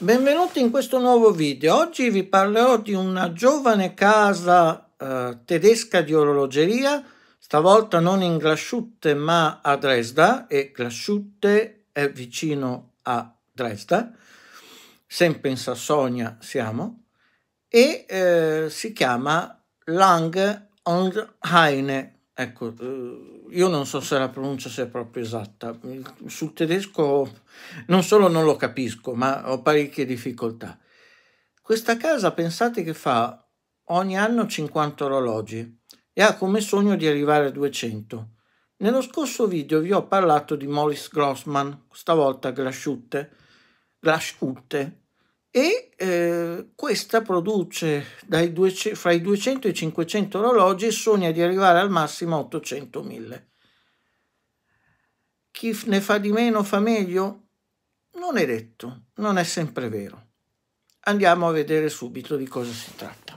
Benvenuti in questo nuovo video. Oggi vi parlerò di una giovane casa eh, tedesca di orologeria, stavolta non in Glasciutte ma a Dresda e Glasciutte è vicino a Dresda, sempre in Sassonia siamo, e eh, si chiama Lang und Heine. Ecco, eh, io non so se la pronuncia sia proprio esatta. Sul tedesco non solo non lo capisco, ma ho parecchie difficoltà. Questa casa pensate che fa ogni anno 50 orologi e ha come sogno di arrivare a 200. Nello scorso video vi ho parlato di Morris Grossman, stavolta Grasciutte, Grasciutte e eh, questa produce dai 200, fra i 200 e i 500 orologi e sogna di arrivare al massimo a 800.000. Chi ne fa di meno fa meglio? Non è detto, non è sempre vero. Andiamo a vedere subito di cosa si tratta.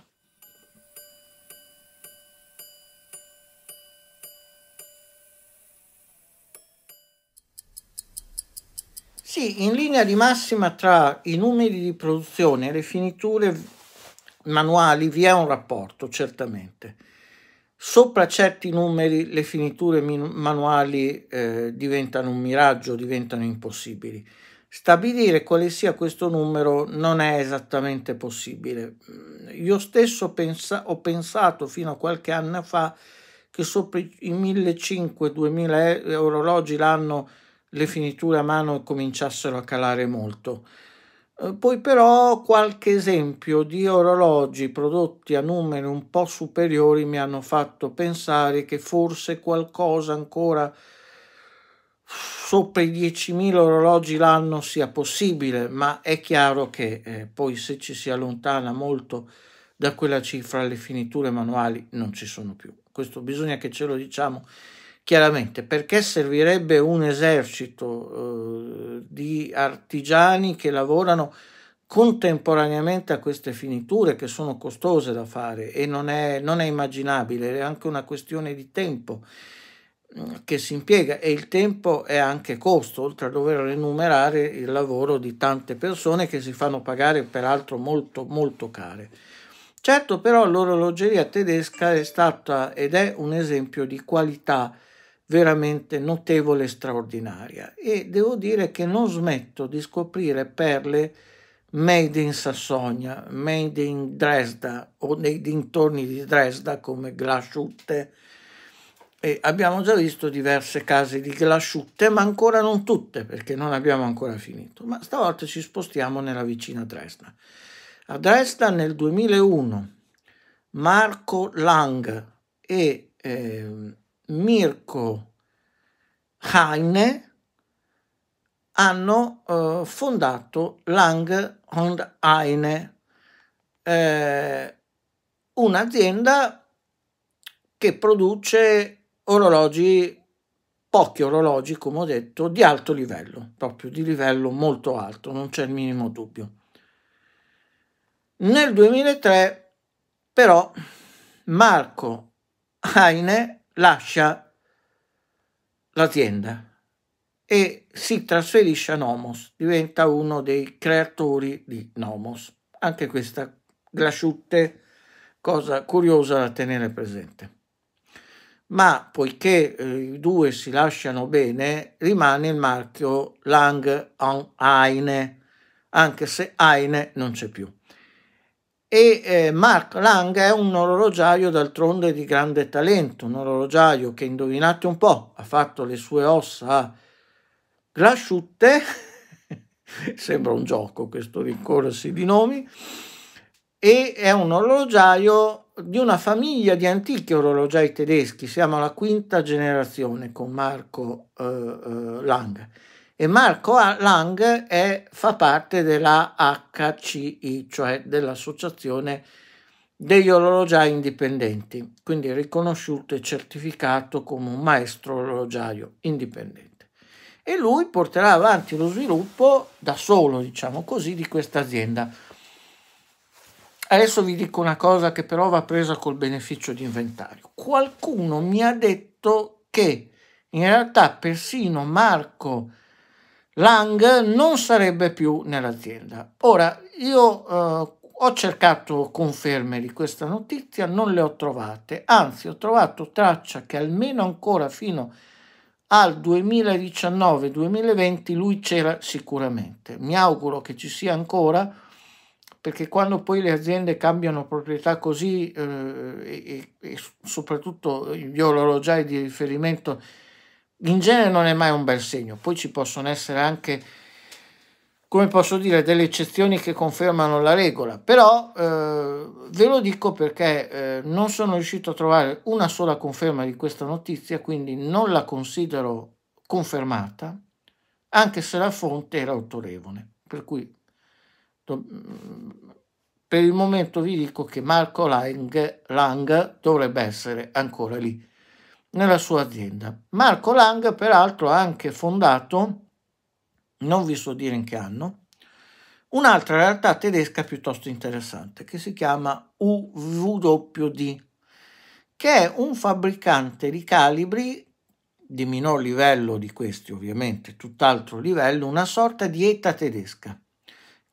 Sì, in linea di massima tra i numeri di produzione e le finiture manuali vi è un rapporto, certamente. Sopra certi numeri le finiture manuali eh, diventano un miraggio, diventano impossibili. Stabilire quale sia questo numero non è esattamente possibile. Mm, io stesso pensa ho pensato fino a qualche anno fa che sopra i 1500-2000 eh, orologi l'anno le finiture a mano cominciassero a calare molto. Eh, poi però qualche esempio di orologi prodotti a numeri un po' superiori mi hanno fatto pensare che forse qualcosa ancora sopra i 10.000 orologi l'anno sia possibile, ma è chiaro che eh, poi se ci si allontana molto da quella cifra le finiture manuali non ci sono più. Questo bisogna che ce lo diciamo Chiaramente, perché servirebbe un esercito eh, di artigiani che lavorano contemporaneamente a queste finiture che sono costose da fare e non è, non è immaginabile, è anche una questione di tempo mm, che si impiega e il tempo è anche costo, oltre a dover enumerare il lavoro di tante persone che si fanno pagare peraltro molto molto care. Certo però l'orologeria tedesca è stata ed è un esempio di qualità veramente notevole e straordinaria e devo dire che non smetto di scoprire perle made in Sassonia, made in Dresda o nei dintorni di Dresda come Glasciutte. E abbiamo già visto diverse case di Glasciutte, ma ancora non tutte perché non abbiamo ancora finito. Ma stavolta ci spostiamo nella vicina Dresda. A Dresda nel 2001 Marco Lang e eh, Mirko Heine hanno eh, fondato Lang und Heine, eh, un'azienda che produce orologi pochi orologi, come ho detto, di alto livello, proprio di livello molto alto, non c'è il minimo dubbio. Nel 2003 però Marco Heine lascia l'azienda e si trasferisce a Nomos, diventa uno dei creatori di Nomos. Anche questa glasciutte cosa curiosa da tenere presente. Ma poiché eh, i due si lasciano bene, rimane il marchio Lang on Aine, anche se Aine non c'è più e eh, Mark Lang è un orologiaio d'altronde di grande talento, un orologiaio che indovinate un po', ha fatto le sue ossa glasciutte, sembra un gioco questo ricorsi di nomi, e è un orologiaio di una famiglia di antichi orologiai tedeschi, siamo alla quinta generazione con Marco eh, eh, Lang e Marco Lang è, fa parte della HCI, cioè dell'Associazione degli Orologiai Indipendenti, quindi riconosciuto e certificato come un maestro orologiaio indipendente. E lui porterà avanti lo sviluppo da solo, diciamo così, di questa azienda. Adesso vi dico una cosa che però va presa col beneficio di inventario. Qualcuno mi ha detto che in realtà persino Marco Lang non sarebbe più nell'azienda. Ora, io eh, ho cercato conferme di questa notizia, non le ho trovate, anzi ho trovato traccia che almeno ancora fino al 2019-2020 lui c'era sicuramente. Mi auguro che ci sia ancora perché quando poi le aziende cambiano proprietà così eh, e, e, soprattutto gli orologiai di riferimento in genere non è mai un bel segno, poi ci possono essere anche, come posso dire, delle eccezioni che confermano la regola, però eh, ve lo dico perché eh, non sono riuscito a trovare una sola conferma di questa notizia, quindi non la considero confermata, anche se la fonte era autorevole, per cui do, per il momento vi dico che Marco Lang, Lang dovrebbe essere ancora lì nella sua azienda. Marco Lang peraltro ha anche fondato, non vi so dire in che anno, un'altra realtà tedesca piuttosto interessante che si chiama UWD, che è un fabbricante di calibri di minor livello di questi ovviamente, tutt'altro livello, una sorta di ETA tedesca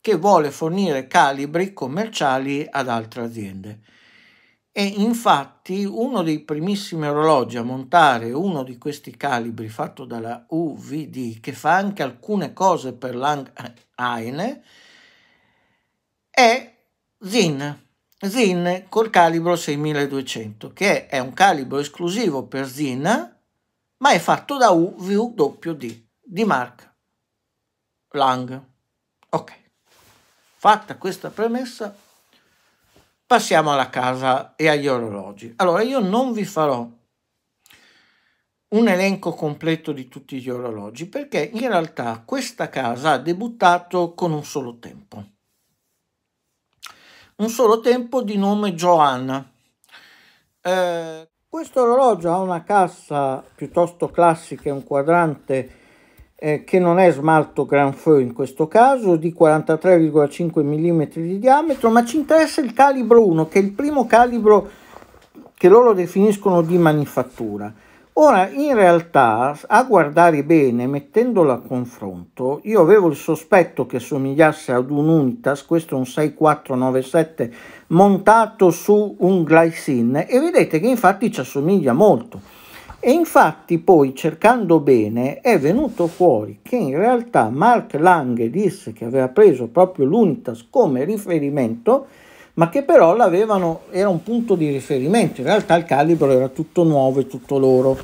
che vuole fornire calibri commerciali ad altre aziende e infatti uno dei primissimi orologi a montare uno di questi calibri fatto dalla UVD che fa anche alcune cose per Langheine è Zin. Zin col calibro 6200 che è un calibro esclusivo per Zin ma è fatto da UVD di Mark Lang. Ok, fatta questa premessa Passiamo alla casa e agli orologi. Allora, io non vi farò un elenco completo di tutti gli orologi perché in realtà questa casa ha debuttato con un solo tempo. Un solo tempo di nome Joanna. Eh, questo orologio ha una cassa piuttosto classica, un quadrante eh, che non è smalto feu in questo caso, di 43,5 mm di diametro, ma ci interessa il calibro 1, che è il primo calibro che loro definiscono di manifattura. Ora, in realtà, a guardare bene, mettendolo a confronto, io avevo il sospetto che somigliasse ad un Unitas, questo è un 6497 montato su un Glycine, e vedete che infatti ci assomiglia molto. E infatti poi cercando bene è venuto fuori che in realtà Mark Lange disse che aveva preso proprio l'Unitas come riferimento, ma che però l'avevano, era un punto di riferimento, in realtà il calibro era tutto nuovo e tutto loro.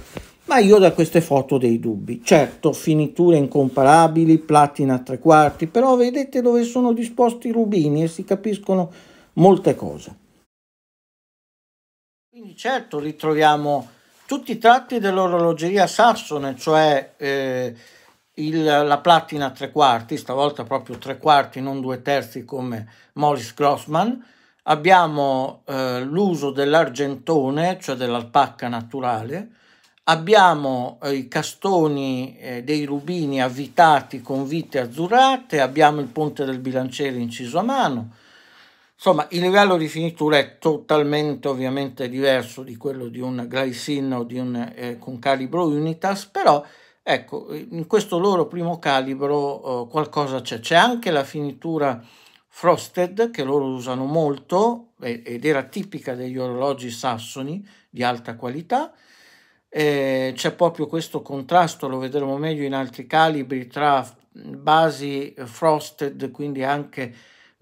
Ma io da queste foto ho dei dubbi. Certo, finiture incomparabili, platina a tre quarti, però vedete dove sono disposti i rubini e si capiscono molte cose. Quindi certo ritroviamo tutti i tratti dell'orologeria sassone, cioè eh, il, la platina a tre quarti, stavolta proprio tre quarti, non due terzi come Morris Grossman. Abbiamo eh, l'uso dell'argentone, cioè dell'alpacca naturale. Abbiamo eh, i castoni eh, dei rubini avvitati con vite azzurrate. Abbiamo il ponte del bilanciere inciso a mano Insomma, il livello di finitura è totalmente ovviamente diverso di quello di un Glycin o di un, eh, con calibro Unitas, però ecco, in questo loro primo calibro eh, qualcosa c'è. C'è anche la finitura frosted che loro usano molto eh, ed era tipica degli orologi sassoni di alta qualità. Eh, c'è proprio questo contrasto, lo vedremo meglio in altri calibri, tra basi eh, frosted, quindi anche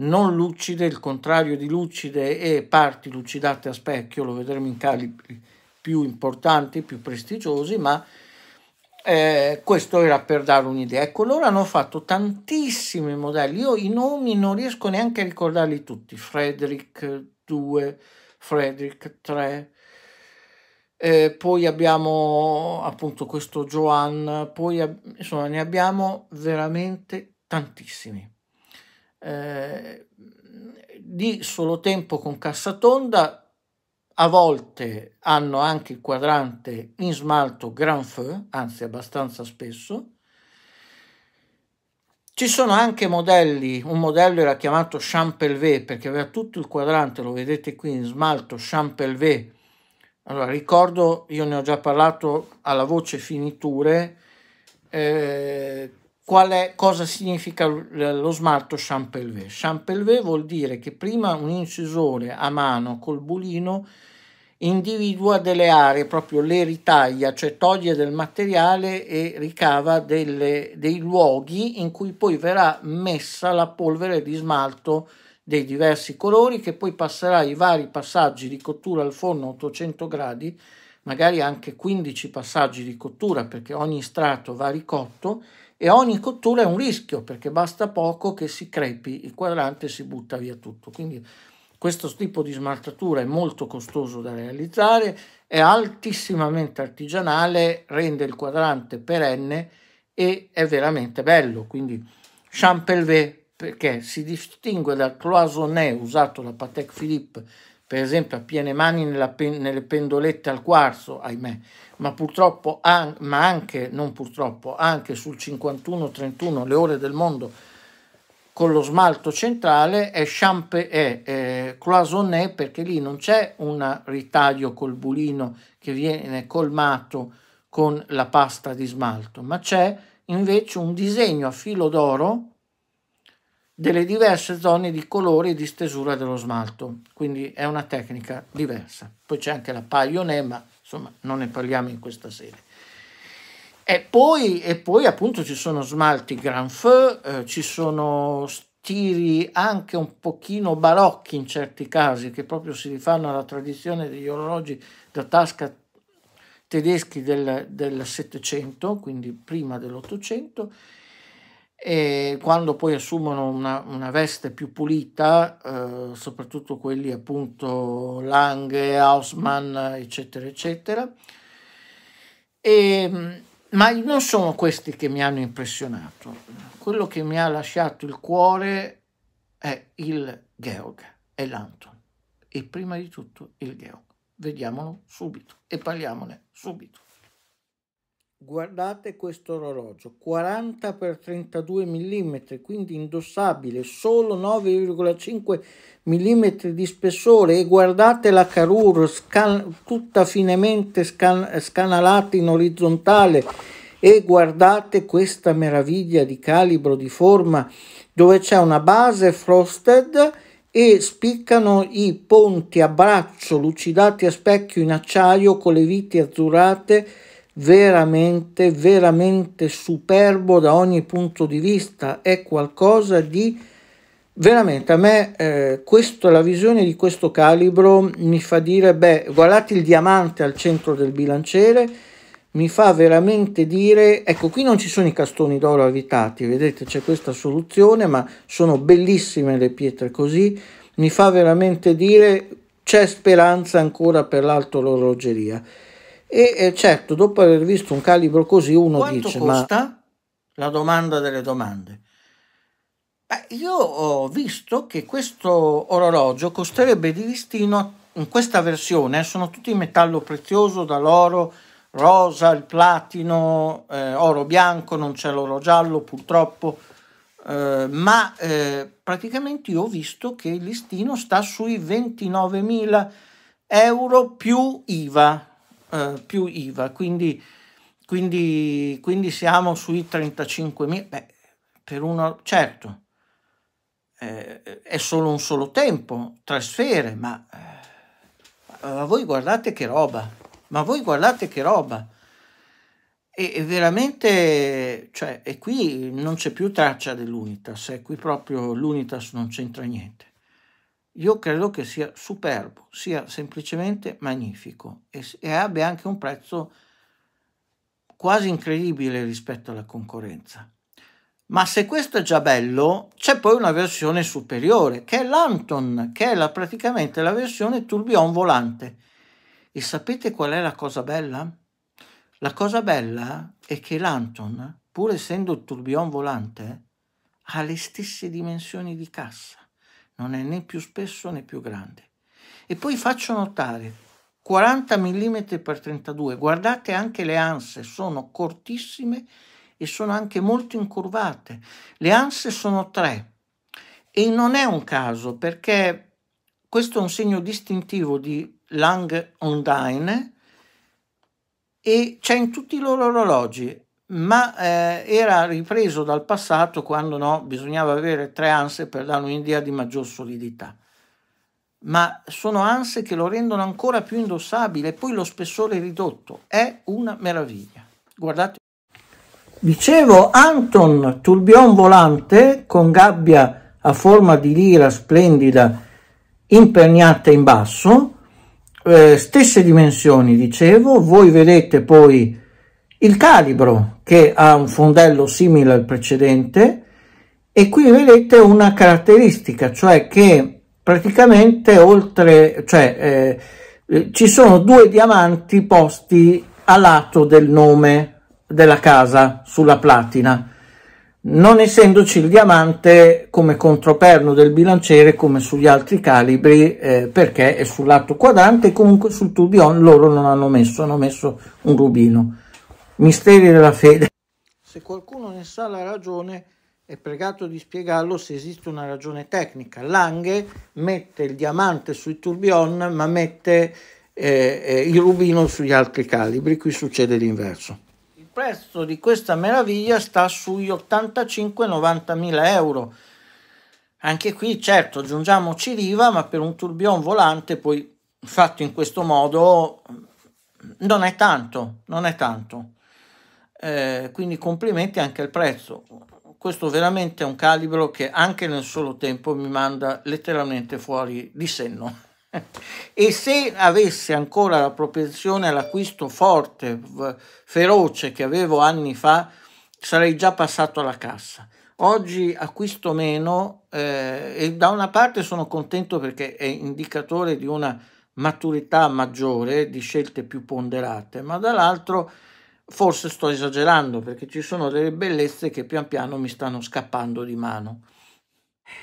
non lucide, il contrario di lucide e parti lucidate a specchio, lo vedremo in calibri più importanti, più prestigiosi, ma eh, questo era per dare un'idea. Ecco, loro hanno fatto tantissimi modelli, io i nomi non riesco neanche a ricordarli tutti, Frederick 2, Frederick 3, eh, poi abbiamo appunto questo Joan, poi insomma ne abbiamo veramente tantissimi. Ehm, di solo tempo con Cassatonda, a volte hanno anche il quadrante in smalto Grand Feu, anzi abbastanza spesso. Ci sono anche modelli, un modello era chiamato Champelvé perché aveva tutto il quadrante, lo vedete qui in smalto Champelvé. Allora ricordo, io ne ho già parlato alla voce finiture, eh, quale, cosa significa lo smalto champelvé? Champelvé vuol dire che prima un incisore a mano col bulino individua delle aree, proprio le ritaglia, cioè toglie del materiale e ricava delle, dei luoghi in cui poi verrà messa la polvere di smalto dei diversi colori che poi passerà i vari passaggi di cottura al forno a 800 gradi, magari anche 15 passaggi di cottura perché ogni strato va ricotto e ogni cottura è un rischio perché basta poco che si crepi il quadrante e si butta via tutto. Quindi questo tipo di smaltatura è molto costoso da realizzare, è altissimamente artigianale, rende il quadrante perenne e è veramente bello. Quindi Champelvet perché si distingue dal cloisonné usato da Patek Philippe per esempio a piene mani nella pen, nelle pendolette al quarzo, ahimè, ma purtroppo, an, ma anche, non purtroppo, anche sul 51-31 le ore del mondo con lo smalto centrale è Champe e eh, Cloisonnet perché lì non c'è un ritaglio col bulino che viene colmato con la pasta di smalto, ma c'è invece un disegno a filo d'oro delle diverse zone di colore e di stesura dello smalto, quindi è una tecnica diversa. Poi c'è anche la paglione, ma insomma non ne parliamo in questa sede. E poi, e poi appunto ci sono smalti gran feu, eh, ci sono stili anche un pochino barocchi in certi casi, che proprio si rifanno alla tradizione degli orologi da tasca tedeschi del, del 700, quindi prima dell'800, e quando poi assumono una, una veste più pulita, eh, soprattutto quelli appunto Lange, Hausmann, eccetera, eccetera. E, ma non sono questi che mi hanno impressionato. Quello che mi ha lasciato il cuore è il Georg, è l'Anton e prima di tutto il Georg. Vediamolo subito e parliamone subito guardate questo orologio 40 x 32 mm quindi indossabile solo 9,5 mm di spessore e guardate la carur scan- tutta finemente scan- scanalata in orizzontale e guardate questa meraviglia di calibro di forma dove c'è una base frosted e spiccano i ponti a braccio lucidati a specchio in acciaio con le viti azzurrate veramente, veramente superbo da ogni punto di vista, è qualcosa di veramente a me eh, questo, la visione di questo calibro mi fa dire, beh, guardate il diamante al centro del bilanciere, mi fa veramente dire, ecco qui non ci sono i castoni d'oro avvitati, vedete c'è questa soluzione, ma sono bellissime le pietre così, mi fa veramente dire c'è speranza ancora per l'alto l'orologeria. E eh, certo, dopo aver visto un calibro così, uno Quanto dice: Ma Ma la domanda delle domande. Beh, io ho visto che questo orologio costerebbe di listino in questa versione, eh, sono tutti in metallo prezioso, dall'oro rosa, il platino, eh, oro bianco, non c'è l'oro giallo purtroppo, eh, ma eh, praticamente io ho visto che il listino sta sui 29.000 euro più IVA, eh, più IVA, quindi, quindi, quindi, siamo sui 35.000, beh, per uno certo, eh, è solo un solo tempo, tre sfere, ma, eh, ma voi guardate che roba, ma voi guardate che roba. E, e veramente, cioè, e qui non c'è più traccia dell'Unitas, eh, qui proprio l'Unitas non c'entra niente io credo che sia superbo, sia semplicemente magnifico e, e abbia anche un prezzo quasi incredibile rispetto alla concorrenza. Ma se questo è già bello, c'è poi una versione superiore, che è l'Anton, che è la, praticamente la versione tourbillon volante. E sapete qual è la cosa bella? La cosa bella è che l'Anton, pur essendo il tourbillon volante, ha le stesse dimensioni di cassa non è né più spesso né più grande. E poi faccio notare 40 mm x 32, guardate anche le anse, sono cortissime e sono anche molto incurvate. Le anse sono tre e non è un caso perché questo è un segno distintivo di Lang Ondine e c'è in tutti i loro orologi ma eh, era ripreso dal passato quando no, bisognava avere tre anse per dare un'idea di maggior solidità. Ma sono anse che lo rendono ancora più indossabile e poi lo spessore ridotto. È una meraviglia. Guardate. Dicevo, Anton Turbion volante con gabbia a forma di lira splendida imperniata in basso, eh, stesse dimensioni, dicevo, voi vedete poi il calibro che ha un fondello simile al precedente e qui vedete una caratteristica cioè che praticamente oltre cioè eh, ci sono due diamanti posti a lato del nome della casa sulla platina non essendoci il diamante come controperno del bilanciere come sugli altri calibri eh, perché è sul lato quadrante comunque sul tourbillon loro non hanno messo hanno messo un rubino Misteri della fede. Se qualcuno ne sa la ragione, è pregato di spiegarlo se esiste una ragione tecnica. Lange mette il diamante sui tourbillon, ma mette eh, eh, il rubino sugli altri calibri, qui succede l'inverso. Il prezzo di questa meraviglia sta sui 85-90 mila euro. Anche qui, certo, aggiungiamoci l'IVA, ma per un tourbillon volante poi fatto in questo modo non è tanto, non è tanto. Eh, quindi complimenti anche al prezzo. Questo veramente è un calibro che anche nel solo tempo mi manda letteralmente fuori di senno. e se avessi ancora la propensione all'acquisto forte, feroce che avevo anni fa, sarei già passato alla cassa. Oggi acquisto meno eh, e da una parte sono contento perché è indicatore di una maturità maggiore, di scelte più ponderate, ma dall'altro forse sto esagerando perché ci sono delle bellezze che pian piano mi stanno scappando di mano.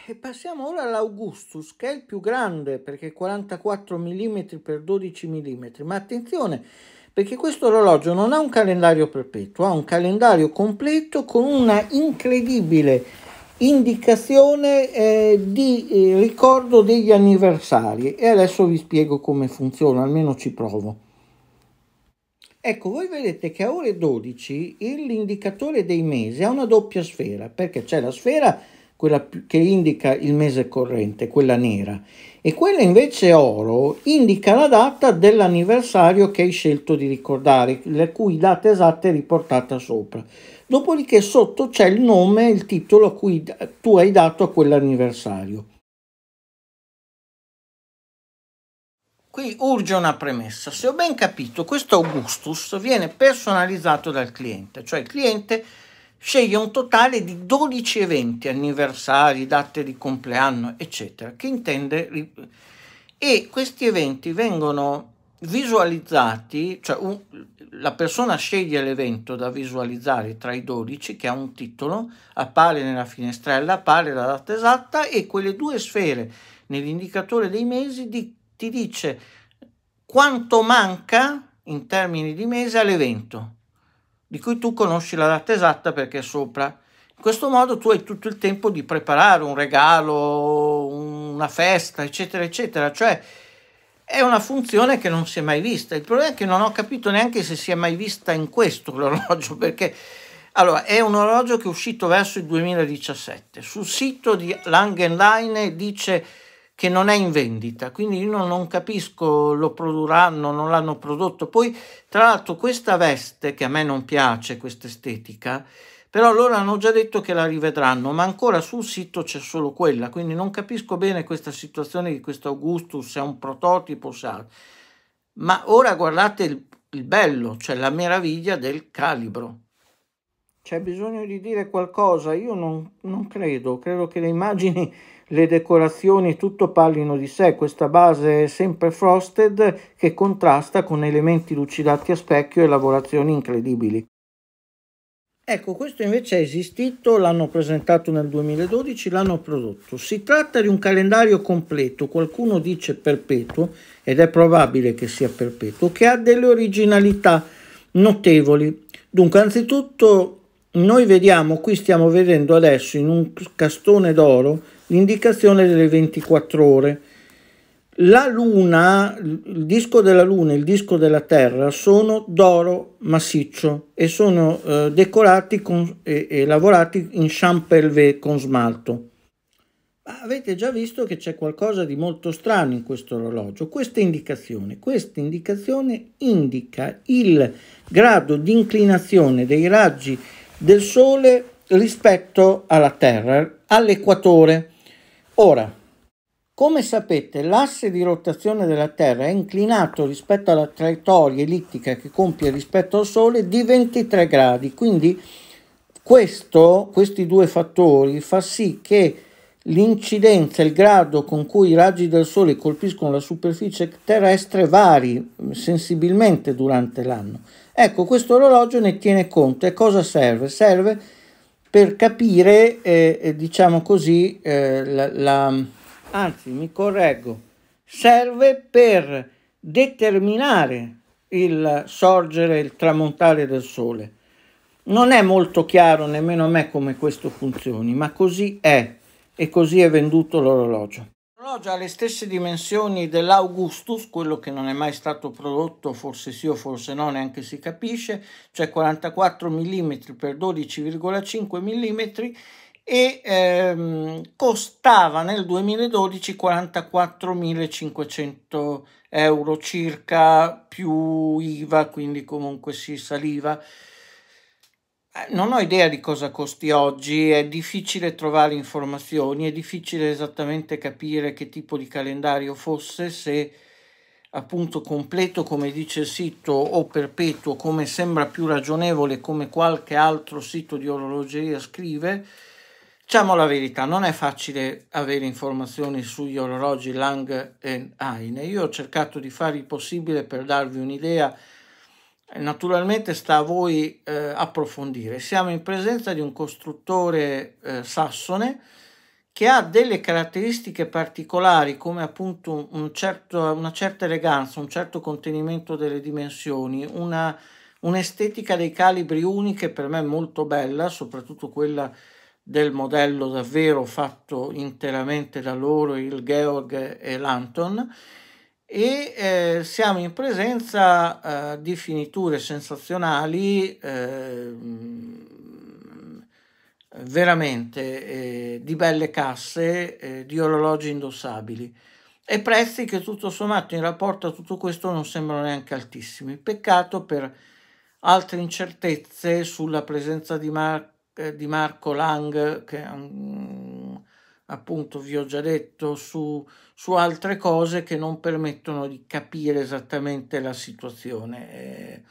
E passiamo ora all'Augustus, che è il più grande perché 44 mm x 12 mm, ma attenzione perché questo orologio non ha un calendario perpetuo, ha un calendario completo con una incredibile indicazione eh, di eh, ricordo degli anniversari e adesso vi spiego come funziona, almeno ci provo. Ecco, voi vedete che a ore 12 l'indicatore dei mesi ha una doppia sfera, perché c'è la sfera quella che indica il mese corrente, quella nera, e quella invece oro indica la data dell'anniversario che hai scelto di ricordare, la cui data esatta è riportata sopra. Dopodiché sotto c'è il nome, il titolo a cui tu hai dato a quell'anniversario. Qui urge una premessa. Se ho ben capito, questo Augustus viene personalizzato dal cliente, cioè il cliente sceglie un totale di 12 eventi, anniversari, date di compleanno, eccetera, che intende e questi eventi vengono visualizzati, cioè un, la persona sceglie l'evento da visualizzare tra i 12 che ha un titolo, appare nella finestrella, appare la data esatta e quelle due sfere nell'indicatore dei mesi di ti dice quanto manca in termini di mese all'evento, di cui tu conosci la data esatta perché è sopra. In questo modo tu hai tutto il tempo di preparare un regalo, una festa, eccetera, eccetera. Cioè è una funzione che non si è mai vista. Il problema è che non ho capito neanche se si è mai vista in questo l'orologio, perché allora, è un orologio che è uscito verso il 2017. Sul sito di Langenline dice che non è in vendita, quindi io non capisco, lo produrranno, non l'hanno prodotto. Poi, tra l'altro, questa veste, che a me non piace, questa estetica, però loro hanno già detto che la rivedranno, ma ancora sul sito c'è solo quella, quindi non capisco bene questa situazione di questo Augustus, se è un prototipo, sa. Ma ora guardate il, il bello, cioè la meraviglia del calibro. C'è bisogno di dire qualcosa? Io non, non credo, credo che le immagini le decorazioni tutto parlino di sé, questa base sempre frosted che contrasta con elementi lucidati a specchio e lavorazioni incredibili. Ecco, questo invece è esistito, l'hanno presentato nel 2012, l'hanno prodotto. Si tratta di un calendario completo, qualcuno dice perpetuo, ed è probabile che sia perpetuo, che ha delle originalità notevoli. Dunque, anzitutto noi vediamo, qui stiamo vedendo adesso in un castone d'oro, l'indicazione delle 24 ore. La Luna, il disco della Luna e il disco della Terra sono d'oro massiccio e sono eh, decorati con, e, e, lavorati in champelvé con smalto. Ma avete già visto che c'è qualcosa di molto strano in questo orologio. Questa indicazione, questa indicazione indica il grado di inclinazione dei raggi del Sole rispetto alla Terra all'equatore. Ora, come sapete, l'asse di rotazione della Terra è inclinato rispetto alla traiettoria ellittica che compie rispetto al Sole di 23 gradi, quindi questo, questi due fattori fa sì che l'incidenza, il grado con cui i raggi del Sole colpiscono la superficie terrestre vari sensibilmente durante l'anno. Ecco, questo orologio ne tiene conto e cosa serve? Serve per capire, eh, eh, diciamo così, eh, la, la, anzi mi correggo, serve per determinare il sorgere il tramontare del sole. Non è molto chiaro nemmeno a me come questo funzioni, ma così è e così è venduto l'orologio. L'orologio ha le stesse dimensioni dell'Augustus, quello che non è mai stato prodotto, forse sì o forse no, neanche si capisce, cioè 44 mm x 12,5 mm e ehm, costava nel 2012 44.500 euro circa più IVA, quindi comunque si saliva. Eh, non ho idea di cosa costi oggi, è difficile trovare informazioni, è difficile esattamente capire che tipo di calendario fosse, se appunto completo come dice il sito o perpetuo come sembra più ragionevole come qualche altro sito di orologeria scrive. Diciamo la verità, non è facile avere informazioni sugli orologi Lang e Heine. Io ho cercato di fare il possibile per darvi un'idea Naturalmente sta a voi eh, approfondire. Siamo in presenza di un costruttore eh, sassone che ha delle caratteristiche particolari come appunto un certo, una certa eleganza, un certo contenimento delle dimensioni, una, un'estetica dei calibri uniche per me molto bella, soprattutto quella del modello davvero fatto interamente da loro, il Georg e l'Anton, e eh, siamo in presenza eh, di finiture sensazionali ehm, eh, veramente di belle casse, eh, di orologi indossabili e prezzi che tutto sommato in rapporto a tutto questo non sembrano neanche altissimi. Peccato per altre incertezze sulla presenza di, Mar- eh, di Marco Lang che è un appunto vi ho già detto su, su altre cose che non permettono di capire esattamente la situazione. Eh,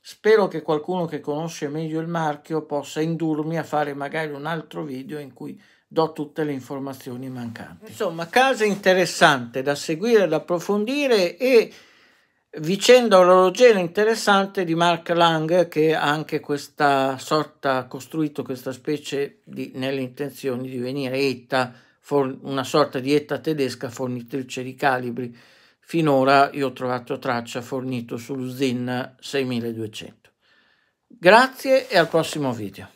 spero che qualcuno che conosce meglio il marchio possa indurmi a fare magari un altro video in cui do tutte le informazioni mancanti. Insomma, casa interessante da seguire, da approfondire e vicenda orologera interessante di Mark Lang che ha anche questa sorta, costruito questa specie di, nelle intenzioni di venire ETA for- una sorta di ETA tedesca fornitrice di calibri. Finora io ho trovato traccia fornito sullo ZIN 6200. Grazie e al prossimo video.